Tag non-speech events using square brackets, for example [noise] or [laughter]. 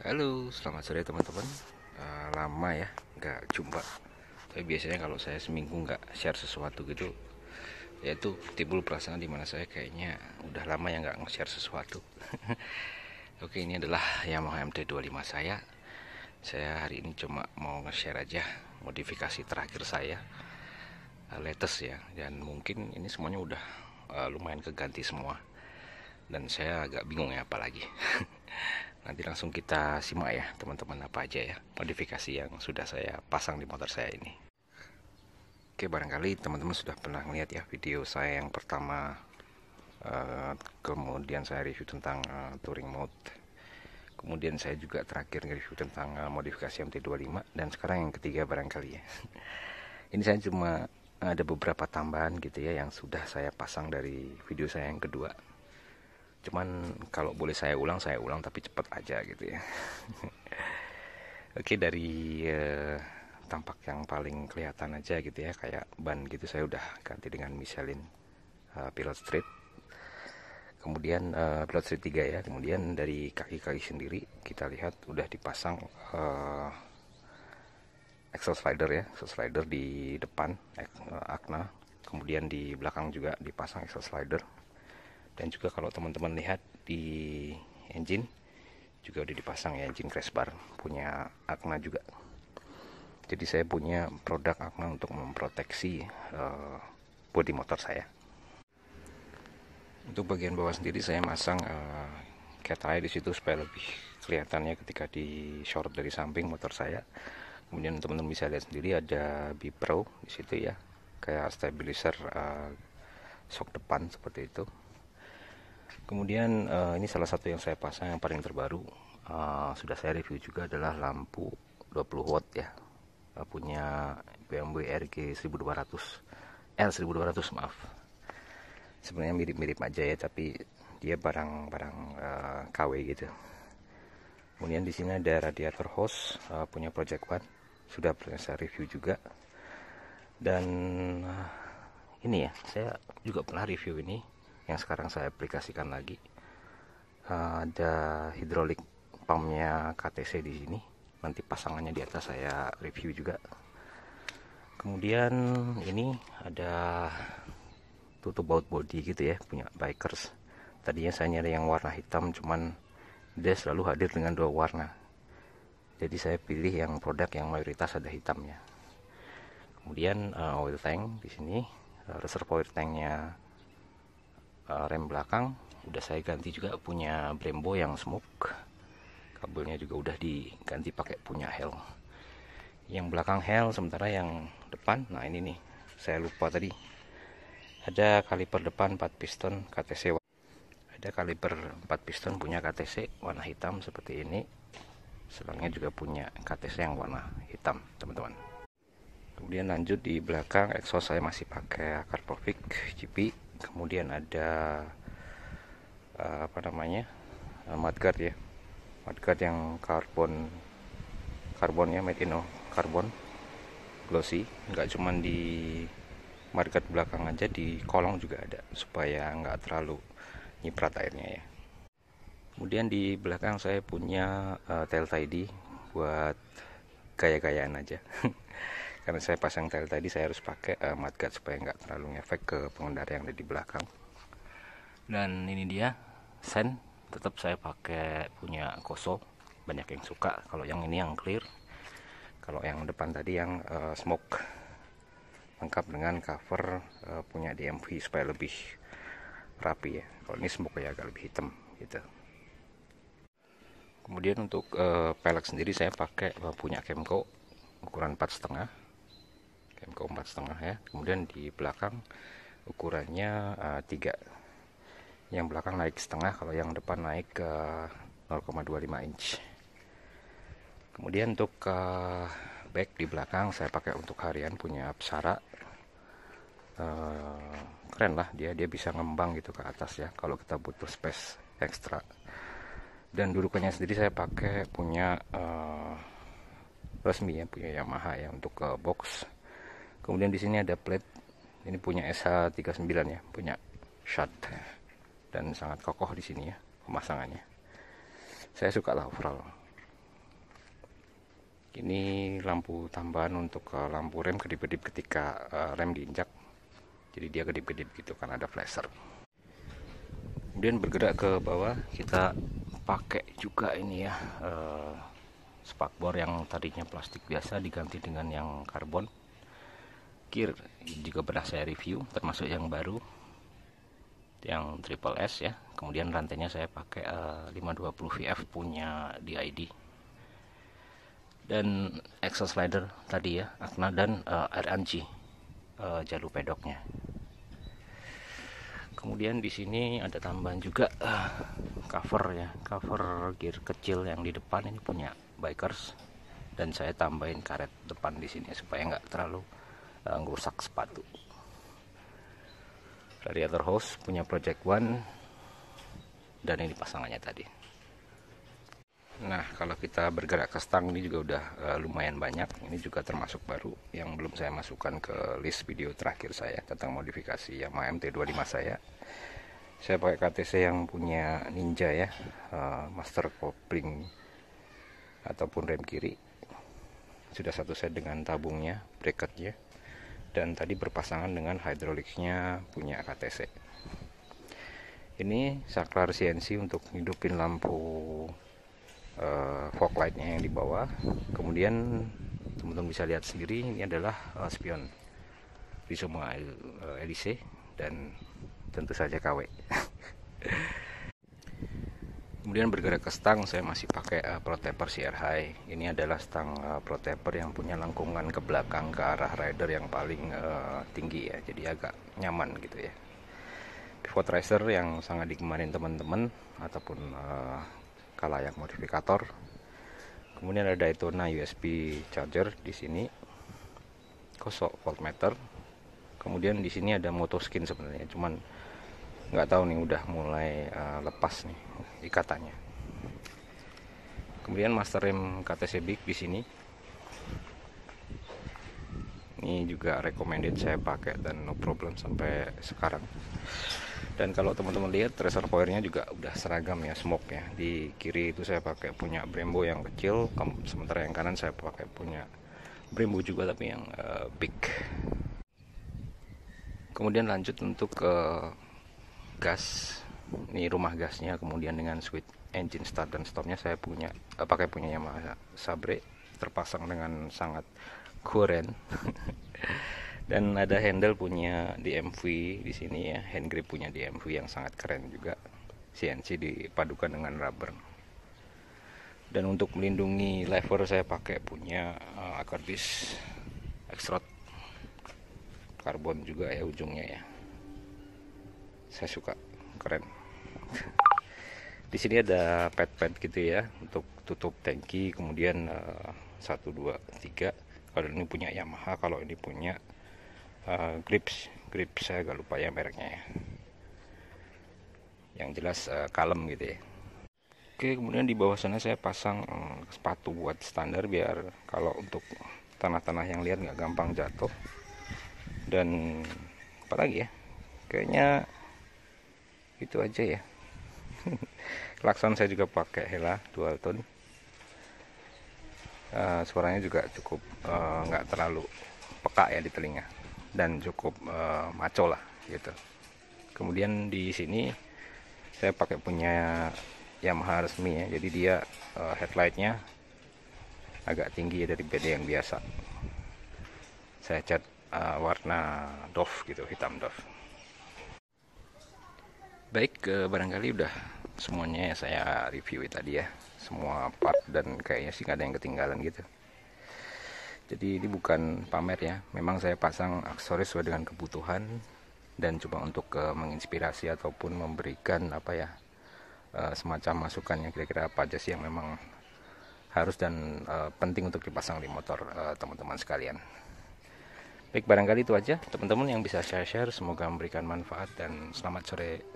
Halo, selamat sore teman-teman. Eh, lama ya, nggak jumpa. Tapi biasanya kalau saya seminggu nggak share sesuatu gitu, yaitu timbul perasaan di mana saya kayaknya udah lama ya nggak nge-share sesuatu. [laughs] Oke, ini adalah Yamaha MT25 saya. Saya hari ini cuma mau nge-share aja modifikasi terakhir saya, uh, latest ya. Dan mungkin ini semuanya udah eh, lumayan keganti semua. Dan saya agak bingung ya apalagi. [laughs] nanti langsung kita simak ya teman-teman apa aja ya modifikasi yang sudah saya pasang di motor saya ini oke barangkali teman-teman sudah pernah melihat ya video saya yang pertama eh, kemudian saya review tentang eh, touring mode kemudian saya juga terakhir review tentang eh, modifikasi MT25 dan sekarang yang ketiga barangkali ya [laughs] ini saya cuma ada beberapa tambahan gitu ya yang sudah saya pasang dari video saya yang kedua cuman kalau boleh saya ulang saya ulang tapi cepat aja gitu ya [laughs] oke dari eh, tampak yang paling kelihatan aja gitu ya kayak ban gitu saya udah ganti dengan Michelin uh, Pilot Street kemudian uh, Pilot Street 3 ya kemudian dari kaki-kaki sendiri kita lihat udah dipasang uh, axle slider ya axle slider di depan akna kemudian di belakang juga dipasang axle slider dan juga kalau teman-teman lihat di engine juga udah dipasang ya engine crash bar punya Agna juga jadi saya punya produk Agna untuk memproteksi uh, bodi motor saya untuk bagian bawah sendiri saya masang uh, cat eye di supaya lebih kelihatannya ketika di short dari samping motor saya kemudian teman-teman bisa lihat sendiri ada B Pro di ya kayak stabilizer uh, eh, shock depan seperti itu kemudian uh, ini salah satu yang saya pasang yang paling terbaru uh, sudah saya review juga adalah lampu 20 watt ya uh, punya BMW RG 1200 R 1200 maaf sebenarnya mirip-mirip aja ya tapi dia barang-barang uh, KW gitu kemudian di sini ada radiator hose uh, punya Project One sudah pernah saya review juga dan uh, ini ya saya juga pernah review ini yang sekarang saya aplikasikan lagi eh, ada hidrolik pumpnya KTC di sini nanti pasangannya di atas saya review juga kemudian ini ada tutup baut body gitu ya punya bikers tadinya saya nyari yang warna hitam cuman dia selalu hadir dengan dua warna jadi saya pilih yang produk yang mayoritas ada hitamnya kemudian uh, oil tank di sini uh, reservoir tanknya Eh, rem belakang udah saya ganti juga punya Brembo yang smoke kabelnya juga udah diganti pakai punya Hell yang belakang Hell sementara yang depan nah ini nih saya lupa tadi ada kaliper depan 4 piston KTC ada kaliper 4 piston punya KTC warna hitam seperti ini selangnya juga punya KTC yang warna hitam teman-teman kemudian lanjut di belakang exhaust saya masih pakai akar perfect GP kemudian ada eh, apa namanya uh, eh, mudguard ya mudguard yang karbon karbonnya made in karbon glossy nggak cuman di market belakang aja di kolong juga ada supaya nggak terlalu nyiprat airnya ya kemudian di belakang saya punya uh, eh, tail tidy buat gaya-gayaan aja [laughs] karena saya pasang tail tadi saya harus pakai uh, eh, mudguard supaya nggak terlalu ngefek ke pengendara yang ada di belakang dan ini dia sen tetap saya pakai punya koso banyak yang suka kalau yang ini yang clear kalau yang depan tadi yang uh, smoke lengkap dengan cover uh, punya DMV supaya lebih rapi ya kalau ini smoke ya agak lebih hitam gitu kemudian untuk uh, pelek sendiri saya pakai uh, punya Kemco ukuran empat setengah MK 4 setengah ya kemudian di belakang ukurannya uh, yang belakang naik setengah kalau yang depan naik ke uh, 0,25 inch kemudian untuk uh, back di belakang saya pakai untuk harian punya Apsara uh, eh, keren lah dia dia bisa ngembang gitu ke atas ya kalau kita butuh space ekstra dan dudukannya sendiri saya pakai punya uh, resmi ya punya Yamaha ya untuk ke uh, box kemudian di sini ada plate ini punya SH39 ya punya shot dan sangat kokoh di sini ya pemasangannya saya suka lah overall ini lampu tambahan untuk eh, lampu rem kedip-kedip ketika eh, rem diinjak jadi dia kedip-kedip gitu karena ada flasher kemudian bergerak ke bawah kita pakai juga ini ya eh, spakbor yang tadinya plastik biasa diganti dengan yang karbon terakhir juga pernah saya review termasuk yang baru yang triple S ya kemudian rantainya saya pakai uh, 520 VF punya DID dan axle slider tadi ya Akna dan uh, eh, RNG uh, eh, jalur pedoknya kemudian di sini ada tambahan juga uh, cover ya cover gear kecil yang di depan ini punya bikers dan saya tambahin karet depan di sini supaya nggak terlalu Eh, rusak sepatu radiator hose punya project one dan ini pasangannya tadi nah kalau kita bergerak ke stang ini juga udah uh, lumayan banyak ini juga termasuk baru yang belum saya masukkan ke list video terakhir saya tentang modifikasi Yamaha MT25 saya saya pakai KTC yang punya Ninja ya uh, master kopling ataupun rem kiri sudah satu set dengan tabungnya bracketnya dan tadi berpasangan dengan hidroliknya punya KTC ini saklar CNC untuk hidupin lampu uh, fog lightnya yang di bawah kemudian teman-teman bisa lihat sendiri ini adalah uh, spion di semua uh, dan tentu saja KW [laughs] Kemudian bergerak ke stang, saya masih pakai uh, eh, Pro Taper CR High. Ini adalah stang uh, eh, Pro yang punya lengkungan ke belakang ke arah rider yang paling uh, tinggi ya. Jadi agak nyaman gitu ya. Pivot riser yang sangat digemarin teman-teman ataupun uh, kalayak modifikator. Kemudian ada Daytona USB charger di sini. Kosok voltmeter. Kemudian di sini ada motoskin sebenarnya, cuman nggak tahu nih udah mulai uh, lepas nih ikatannya kemudian master rem KTC Big di sini ini juga recommended saya pakai dan no problem sampai sekarang dan kalau teman-teman lihat reservoirnya juga udah seragam ya smoke ya di kiri itu saya pakai punya Brembo yang kecil sementara yang kanan saya pakai punya Brembo juga tapi yang uh, big kemudian lanjut untuk ke uh, gas ini rumah gasnya kemudian dengan switch engine start dan stopnya saya punya uh, pakai punya Yamaha Sabre terpasang dengan sangat keren [laughs] dan ada handle punya DMV di sini ya hand grip punya DMV yang sangat keren juga CNC dipadukan dengan rubber dan untuk melindungi lever saya pakai punya uh, eh, akordis extrod karbon juga ya ujungnya ya saya suka keren di sini ada pet pet gitu ya untuk tutup tangki kemudian eh, satu dua tiga kalau ini punya Yamaha kalau ini punya uh, grips grips saya agak lupa ya mereknya ya yang jelas uh, kalem gitu ya Oke kemudian di bawah sana saya pasang um, sepatu buat standar biar kalau untuk tanah-tanah yang lihat nggak gampang jatuh dan apa lagi ya kayaknya itu aja ya [laughs] klakson saya juga pakai Hela dual tone uh, suaranya juga cukup eh, nggak uh, terlalu peka ya di telinga dan cukup uh, maco lah gitu kemudian di sini saya pakai punya Yamaha resmi ya jadi dia uh, headlightnya agak tinggi ya dari BD yang biasa saya cat uh, warna doff gitu hitam doff Baik, eh, barangkali udah semuanya ya, saya review tadi ya. Semua part dan kayaknya sih gak ada yang ketinggalan gitu. Jadi ini bukan pamer ya. Memang saya pasang aksesoris sesuai dengan kebutuhan dan cuma untuk eh, menginspirasi ataupun memberikan apa ya eh, semacam masukan yang kira-kira apa aja sih yang memang harus dan penting untuk dipasang di motor teman-teman sekalian. Baik, barangkali itu aja teman-teman yang bisa share-share. Semoga memberikan manfaat dan selamat sore